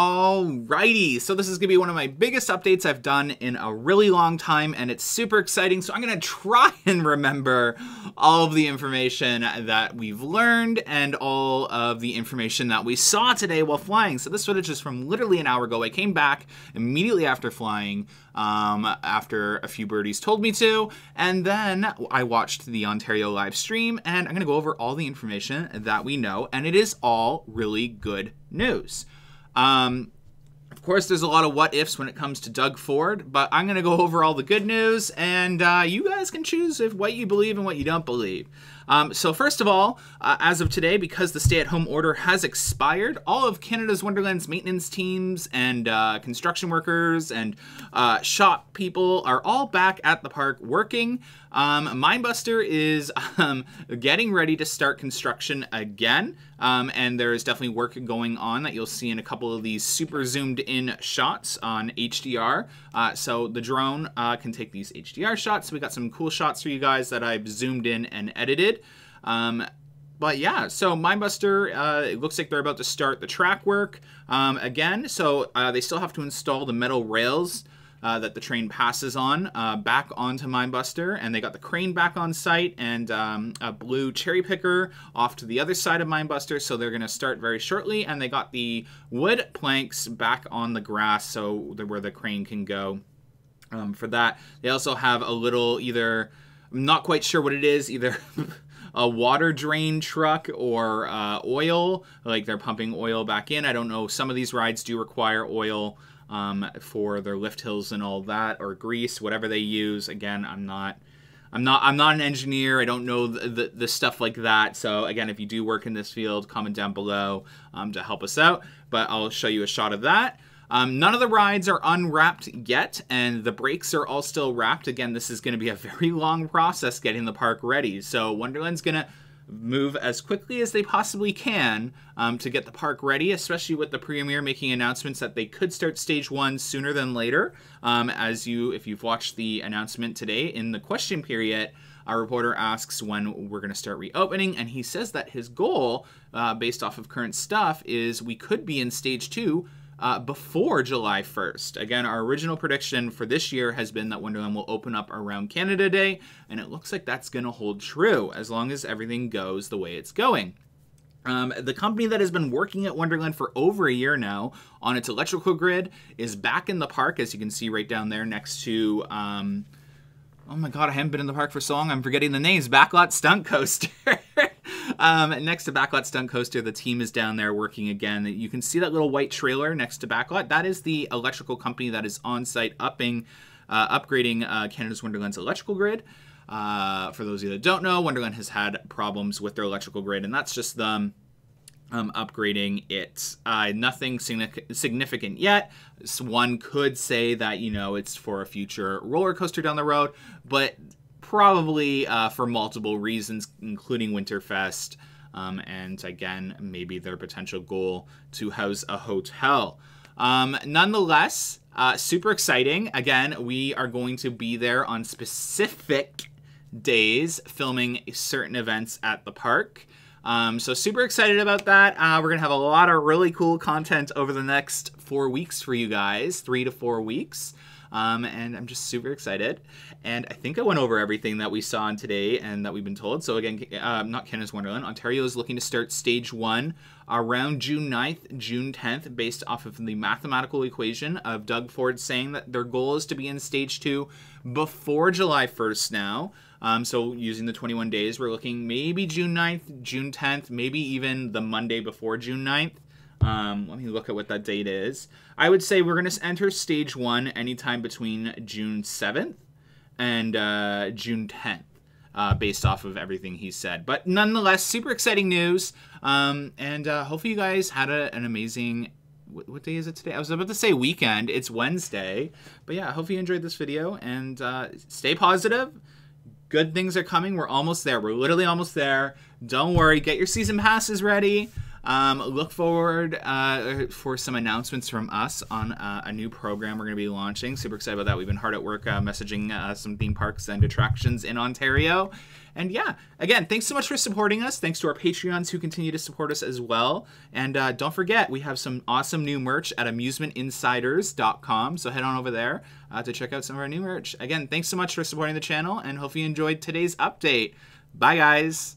Alrighty, so this is gonna be one of my biggest updates I've done in a really long time and it's super exciting. So I'm gonna try and remember all of the information that we've learned and all of the information that we saw today while flying. So this footage is from literally an hour ago. I came back immediately after flying, um, after a few birdies told me to, and then I watched the Ontario live stream and I'm gonna go over all the information that we know and it is all really good news. Um, of course, there's a lot of what ifs when it comes to Doug Ford, but I'm going to go over all the good news, and uh, you guys can choose if what you believe and what you don't believe. Um, so, first of all, uh, as of today, because the stay at home order has expired, all of Canada's Wonderland's maintenance teams and uh, construction workers and uh, shop people are all back at the park working. Um, Mindbuster is um, getting ready to start construction again. Um, and there is definitely work going on that you'll see in a couple of these super zoomed in shots on HDR. Uh, so the drone uh, can take these HDR shots. So we got some cool shots for you guys that I've zoomed in and edited. Um, but yeah, so Mindbuster, uh, it looks like they're about to start the track work um, again. So uh, they still have to install the metal rails uh, that the train passes on uh, back onto Minebuster, and they got the crane back on site and um, a blue cherry picker off to the other side of Minebuster. So they're going to start very shortly, and they got the wood planks back on the grass, so the, where the crane can go. Um, for that, they also have a little either I'm not quite sure what it is either. a water drain truck or uh, oil. Like they're pumping oil back in. I don't know. Some of these rides do require oil um, for their lift hills and all that, or grease, whatever they use. Again, I'm not. I'm not I'm not an engineer. I don't know the, the, the, stuff like that. So again, if you do work in this field, comment down below um, to help us out. But I'll show you a shot of that. Um, none of the rides are unwrapped yet, and the brakes are all still wrapped. Again, this is going to be a very long process getting the park ready. So Wonderland's going to move as quickly as they possibly can um, to get the park ready, especially with the premier making announcements that they could start stage one sooner than later. Um, as you, if you've watched the announcement today in the question period, our reporter asks when we're going to start reopening, and he says that his goal, uh, based off of current stuff, is we could be in stage two uh, before July 1st. Again, our original prediction for this year has been that Wonderland will open up around Canada Day, and it looks like that's going to hold true as long as everything goes the way it's going. Um, the company that has been working at Wonderland for over a year now on its electrical grid is back in the park, as you can see right down there next to. Um, oh my god, I haven't been in the park for so long. I'm forgetting the names. Backlot Stunt Coaster. Um, next to Backlot Stunt Coaster, the team is down there working again. You can see that little white trailer next to Backlot. That is the electrical company that is on site upping, uh, upgrading uh, Canada's Wonderland's electrical grid. Uh, for those of you that don't know, Wonderland has had problems with their electrical grid, and that's just them um, upgrading it. Uh, nothing significant yet. So one could say that, you know, it's for a future roller coaster down the road, but probably uh, for multiple reasons, including Winterfest, um, and again, maybe their potential goal to house a hotel. Um, nonetheless, uh, super exciting. Again, we are going to be there on specific days filming certain events at the park. Um, so super excited about that. Uh, we're gonna have a lot of really cool content over the next four weeks for you guys, three to four weeks. Um, and I'm just super excited. And I think I went over everything that we saw in today and that we've been told. So again, uh, not Canada's Wonderland. Ontario is looking to start stage one around June 9th, June 10th, based off of the mathematical equation of Doug Ford saying that their goal is to be in stage two before July 1st now. Um, so using the 21 days, we're looking maybe June 9th, June 10th, maybe even the Monday before June 9th. Um, let me look at what that date is. I would say we're going to enter stage one anytime between June 7th and uh, June 10th. Uh, based off of everything he said. But nonetheless, super exciting news. Um, and uh, hopefully, you guys had a, an amazing. What, what day is it today? I was about to say weekend. It's Wednesday. But yeah, hopefully you enjoyed this video and uh, stay positive. Good things are coming. We're almost there. We're literally almost there. Don't worry. Get your season passes ready. Um, look forward uh, for some announcements from us on uh, a new program we're going to be launching. Super excited about that. We've been hard at work uh, messaging uh, some theme parks and attractions in Ontario. And yeah, again, thanks so much for supporting us. Thanks to our Patreons who continue to support us as well. And uh, don't forget, we have some awesome new merch at amusementinsiders.com. So head on over there uh, to check out some of our new merch. Again, thanks so much for supporting the channel and hope you enjoyed today's update. Bye, guys.